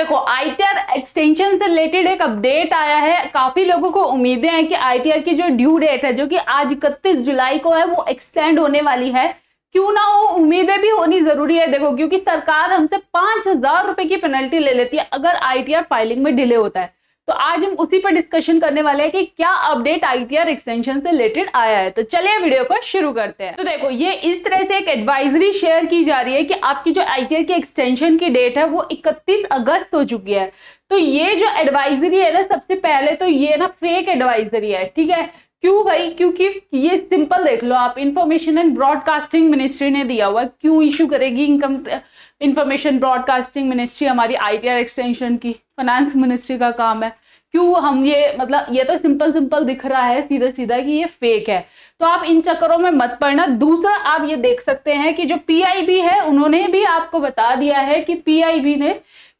देखो ITR extension से related एक अपडेट आया है काफी लोगों को उम्मीदें हैं कि आईटीआर की जो ड्यू डेट है जो कि आज इकतीस जुलाई को है वो एक्सटेंड होने वाली है क्यों ना हो उम्मीदें भी होनी जरूरी है देखो क्योंकि सरकार हमसे पांच हजार रुपए की पेनल्टी ले लेती है अगर आईटीआर फाइलिंग में डिले होता है तो आज हम उसी पर डिस्कशन करने वाले हैं कि क्या अपडेट आईटीआर एक्सटेंशन से रिलेटेड आया है तो चलिए वीडियो को शुरू करते हैं तो देखो ये इस तरह से एक एडवाइजरी शेयर की जा रही है कि आपकी जो आईटीआर की एक्सटेंशन की डेट है वो 31 अगस्त हो चुकी है तो ये जो एडवाइजरी है ना सबसे पहले तो ये ना फेक एडवाइजरी है ठीक है क्यों भाई क्योंकि ये सिंपल देख लो आप इंफॉर्मेशन एंड ब्रॉडकास्टिंग मिनिस्ट्री ने दिया हुआ क्यों इश्यू करेगी इनकम इंफॉर्मेशन ब्रॉडकास्टिंग मिनिस्ट्री हमारी आई एक्सटेंशन की फाइनेंस मिनिस्ट्री का काम है क्यों हम ये मतलब ये तो सिंपल सिंपल दिख रहा है सीधा सीधा कि ये फेक है तो आप इन चक्करों में मत पड़ना दूसरा आप ये देख सकते हैं कि जो पीआईबी है उन्होंने भी आपको बता दिया है कि पीआईबी ने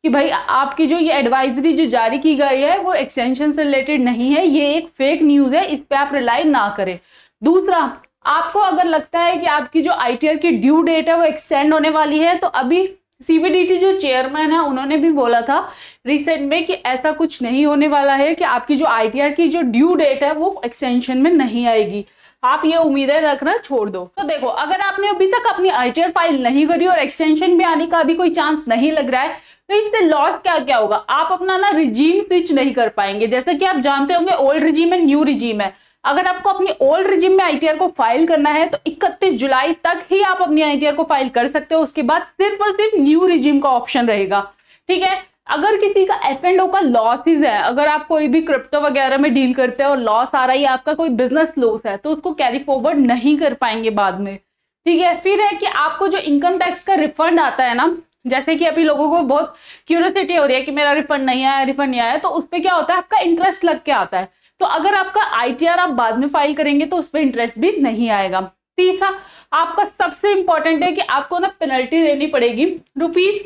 कि भाई आपकी जो ये एडवाइजरी जो जारी की गई है वो एक्सटेंशन से रिलेटेड नहीं है ये एक फेक न्यूज़ है इस पर आप रिलाई ना करें दूसरा आपको अगर लगता है कि आपकी जो आई की ड्यू डेट है वो एक्सटेंड होने वाली है तो अभी सीबीडीटी जो चेयरमैन है उन्होंने भी बोला था रिसेंट में कि ऐसा कुछ नहीं होने वाला है कि आपकी जो आईटीआर की जो ड्यू डेट है वो एक्सटेंशन में नहीं आएगी आप ये उम्मीदें रखना छोड़ दो तो देखो अगर आपने अभी तक अपनी आईटीआर फाइल नहीं करी और एक्सटेंशन भी आने का अभी कोई चांस नहीं लग रहा है तो इससे लॉस क्या क्या होगा आप अपना ना रिजीम स्विच नहीं कर पाएंगे जैसे कि आप जानते होंगे ओल्ड रिजीम है न्यू रिजीम है अगर आपको अपनी ओल्ड रिजिम में आईटीआर को फाइल करना है तो 31 जुलाई तक ही आप अपनी आईटीआर को फाइल कर सकते हो उसके बाद सिर्फ और सिर्फ न्यू रिजिम का ऑप्शन रहेगा ठीक है अगर किसी का एफ एंड ओ का लॉसिस है अगर आप कोई भी क्रिप्टो वगैरह में डील करते हो और लॉस आ रहा है आपका कोई बिजनेस लॉस है तो उसको कैरी फॉरवर्ड नहीं कर पाएंगे बाद में ठीक है फिर है कि आपको जो इनकम टैक्स का रिफंड आता है ना जैसे कि अभी लोगों को बहुत क्यूरियोसिटी हो रही है कि मेरा रिफंड नहीं आया रिफंड नहीं आया तो उस पर क्या होता है आपका इंटरेस्ट लग के आता है तो अगर आपका आईटीआर आप बाद में फाइल करेंगे तो उस पर इंटरेस्ट भी नहीं आएगा तीसरा आपका सबसे इंपॉर्टेंट है कि आपको ना पेनल्टी देनी पड़ेगी रुपीज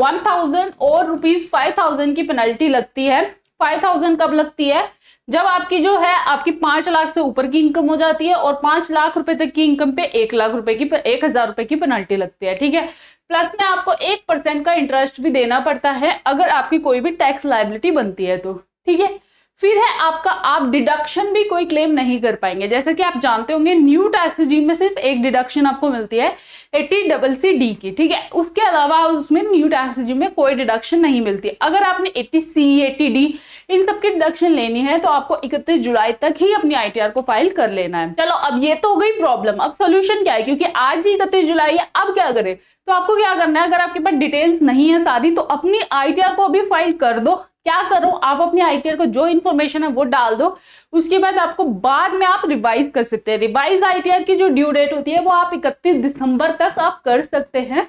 वन थाउजेंड और रुपीज फाइव थाउजेंड की पेनल्टी लगती है फाइव थाउजेंड कब लगती है जब आपकी जो है आपकी पांच लाख से ऊपर की इनकम हो जाती है और पांच लाख रुपए तक की इनकम पे एक लाख रुपए की एक हजार रुपए की पेनल्टी लगती है ठीक है प्लस में आपको एक परसेंट का इंटरेस्ट भी देना पड़ता है अगर आपकी कोई भी टैक्स लाइबिलिटी बनती है तो ठीक है फिर है आपका आप डिडक्शन भी कोई क्लेम नहीं कर पाएंगे जैसे कि आप जानते होंगे न्यू टैक्स जी में सिर्फ एक डिडक्शन आपको मिलती है एटी डबल सी डी की ठीक है उसके अलावा उसमें न्यू टैक्स जी में कोई डिडक्शन नहीं मिलती अगर आपने एटी सी एटी डी इन सब की डिडक्शन लेनी है तो आपको इकतीस जुलाई तक ही अपनी आई को फाइल कर लेना है चलो अब ये तो हो गई प्रॉब्लम अब सोल्यूशन क्या है क्योंकि आज ही इकतीस जुलाई है अब क्या करें तो आपको क्या करना है अगर आपके पास डिटेल्स नहीं है सारी तो अपनी आई को अभी फाइल कर दो क्या करो आप अपने आईटीआर को जो इन्फॉर्मेशन है वो डाल दो उसके बाद आपको बाद में आप रिवाइज कर सकते हैं रिवाइज आईटीआर की जो ड्यू डेट होती है वो आप इकतीस दिसंबर तक आप कर सकते हैं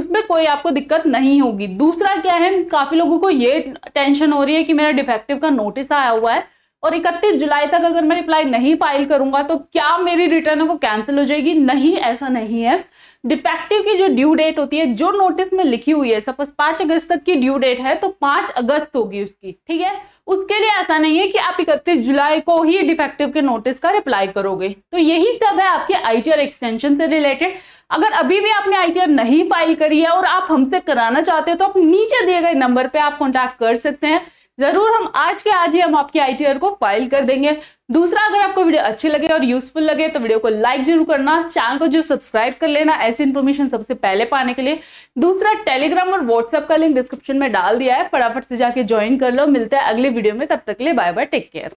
उसमें कोई आपको दिक्कत नहीं होगी दूसरा क्या है काफी लोगों को ये टेंशन हो रही है कि मेरा डिफेक्टिव का नोटिस आया हुआ है और 31 जुलाई तक अगर मैं रिप्लाई नहीं फाइल करूंगा तो क्या मेरी रिटर्न है वो कैंसिल हो जाएगी नहीं ऐसा नहीं है डिफेक्टिव की जो ड्यू डेट होती है जो नोटिस में लिखी हुई है सपोज पांच अगस्त तक की ड्यू डेट है तो पांच अगस्त होगी उसकी ठीक है उसके लिए ऐसा नहीं है कि आप इकतीस जुलाई को ही डिफेक्टिव के नोटिस का रिप्लाई करोगे तो यही सब है आपके आईटीआर एक्सटेंशन से रिलेटेड अगर अभी भी आपने आईटीआर नहीं फाइल करी है और आप हमसे कराना चाहते हो तो आप नीचे दिए गए नंबर पे आप कॉन्टैक्ट कर सकते हैं जरूर हम आज के आज ही हम आपकी आई को फाइल कर देंगे दूसरा अगर आपको वीडियो अच्छी लगे और यूजफुल लगे तो वीडियो को लाइक जरूर करना चैनल को जो सब्सक्राइब कर लेना ऐसी इन्फॉर्मेशन सबसे पहले पाने के लिए दूसरा टेलीग्राम और व्हाट्सएप का लिंक डिस्क्रिप्शन में डाल दिया है फटाफट से जाके ज्वाइन कर लो मिलता है अगले वीडियो में तब तक के लिए बाय बाय टेक केयर